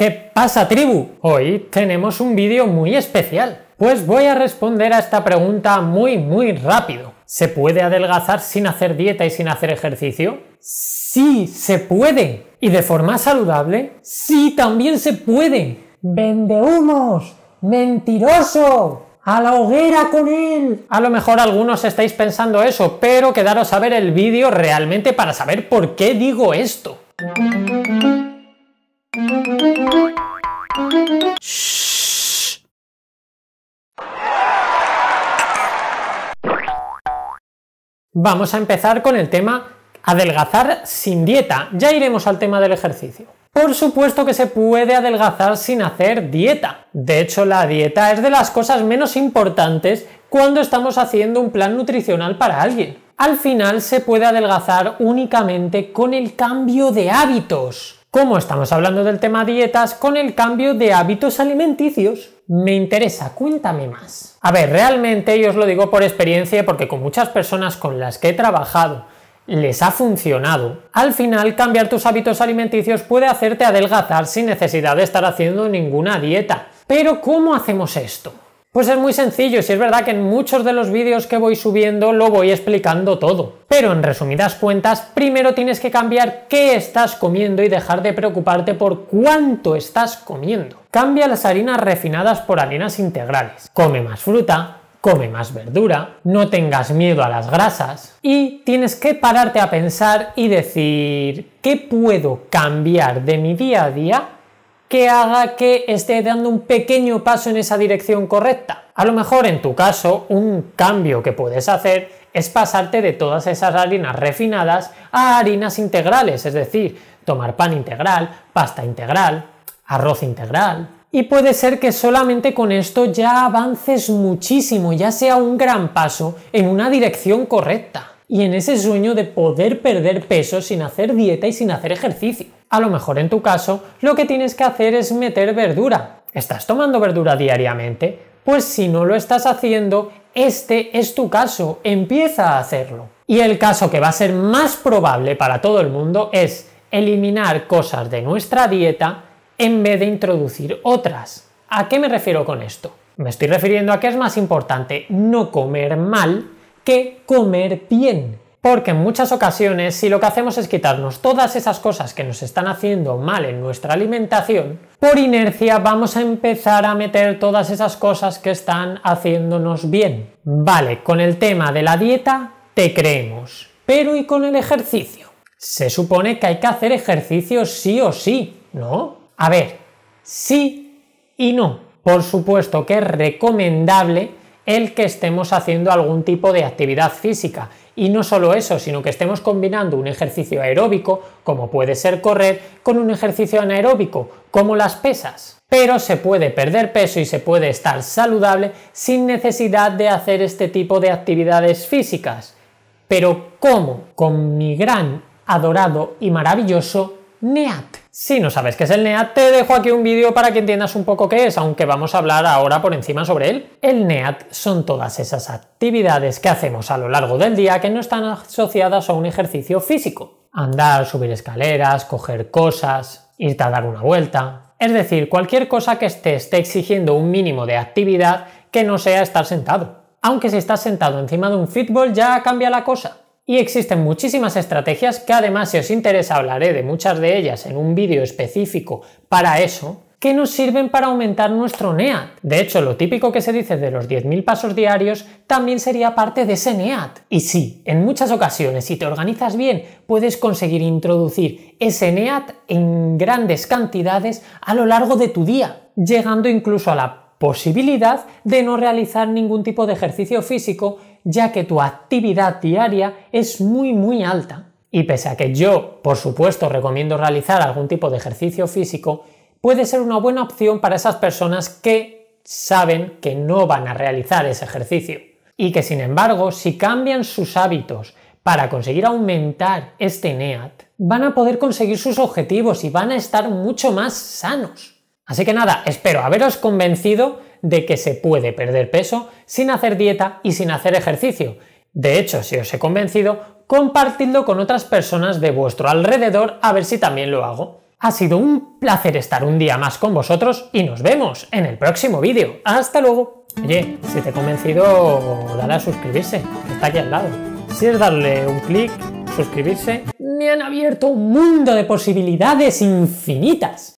¿Qué pasa tribu? Hoy tenemos un vídeo muy especial, pues voy a responder a esta pregunta muy muy rápido. ¿Se puede adelgazar sin hacer dieta y sin hacer ejercicio? Sí, se puede. ¿Y de forma saludable? Sí, también se puede. ¡Vende humos! ¡Mentiroso! ¡A la hoguera con él! A lo mejor algunos estáis pensando eso, pero quedaros a ver el vídeo realmente para saber por qué digo esto. Vamos a empezar con el tema adelgazar sin dieta. Ya iremos al tema del ejercicio. Por supuesto que se puede adelgazar sin hacer dieta. De hecho, la dieta es de las cosas menos importantes cuando estamos haciendo un plan nutricional para alguien. Al final se puede adelgazar únicamente con el cambio de hábitos. ¿Cómo estamos hablando del tema dietas, con el cambio de hábitos alimenticios, me interesa, cuéntame más. A ver, realmente yo os lo digo por experiencia porque con muchas personas con las que he trabajado les ha funcionado. Al final, cambiar tus hábitos alimenticios puede hacerte adelgazar sin necesidad de estar haciendo ninguna dieta. Pero ¿cómo hacemos esto? Pues es muy sencillo, si es verdad que en muchos de los vídeos que voy subiendo lo voy explicando todo. Pero en resumidas cuentas, primero tienes que cambiar qué estás comiendo y dejar de preocuparte por cuánto estás comiendo. Cambia las harinas refinadas por harinas integrales. Come más fruta, come más verdura, no tengas miedo a las grasas y tienes que pararte a pensar y decir, ¿qué puedo cambiar de mi día a día que haga que esté dando un pequeño paso en esa dirección correcta. A lo mejor en tu caso, un cambio que puedes hacer es pasarte de todas esas harinas refinadas a harinas integrales, es decir, tomar pan integral, pasta integral, arroz integral. Y puede ser que solamente con esto ya avances muchísimo, ya sea un gran paso en una dirección correcta. Y en ese sueño de poder perder peso sin hacer dieta y sin hacer ejercicio. A lo mejor en tu caso lo que tienes que hacer es meter verdura. ¿Estás tomando verdura diariamente? Pues si no lo estás haciendo, este es tu caso, empieza a hacerlo. Y el caso que va a ser más probable para todo el mundo es eliminar cosas de nuestra dieta en vez de introducir otras. ¿A qué me refiero con esto? Me estoy refiriendo a que es más importante no comer mal que comer bien. Porque en muchas ocasiones, si lo que hacemos es quitarnos todas esas cosas que nos están haciendo mal en nuestra alimentación, por inercia vamos a empezar a meter todas esas cosas que están haciéndonos bien. Vale, con el tema de la dieta te creemos, pero ¿y con el ejercicio? Se supone que hay que hacer ejercicio sí o sí, ¿no? A ver, sí y no. Por supuesto que es recomendable el que estemos haciendo algún tipo de actividad física y no solo eso, sino que estemos combinando un ejercicio aeróbico, como puede ser correr, con un ejercicio anaeróbico, como las pesas. Pero se puede perder peso y se puede estar saludable sin necesidad de hacer este tipo de actividades físicas. Pero ¿cómo? Con mi gran, adorado y maravilloso NEAT. Si no sabes qué es el NEAT, te dejo aquí un vídeo para que entiendas un poco qué es, aunque vamos a hablar ahora por encima sobre él. El NEAT son todas esas actividades que hacemos a lo largo del día que no están asociadas a un ejercicio físico. Andar, subir escaleras, coger cosas, irte a dar una vuelta. Es decir, cualquier cosa que esté exigiendo un mínimo de actividad que no sea estar sentado. Aunque si estás sentado encima de un fitball ya cambia la cosa. Y existen muchísimas estrategias que además si os interesa hablaré de muchas de ellas en un vídeo específico para eso, que nos sirven para aumentar nuestro NEAT. De hecho, lo típico que se dice de los 10.000 pasos diarios también sería parte de ese NEAT. Y sí, en muchas ocasiones, si te organizas bien, puedes conseguir introducir ese NEAT en grandes cantidades a lo largo de tu día, llegando incluso a la posibilidad de no realizar ningún tipo de ejercicio físico ya que tu actividad diaria es muy muy alta. Y pese a que yo, por supuesto, recomiendo realizar algún tipo de ejercicio físico, puede ser una buena opción para esas personas que saben que no van a realizar ese ejercicio. Y que sin embargo, si cambian sus hábitos para conseguir aumentar este NEAT, van a poder conseguir sus objetivos y van a estar mucho más sanos. Así que nada, espero haberos convencido de que se puede perder peso sin hacer dieta y sin hacer ejercicio. De hecho, si os he convencido, compartidlo con otras personas de vuestro alrededor a ver si también lo hago. Ha sido un placer estar un día más con vosotros y nos vemos en el próximo vídeo. ¡Hasta luego! Oye, si te he convencido, dale a suscribirse, que está aquí al lado. Si es darle un clic, suscribirse, me han abierto un mundo de posibilidades infinitas.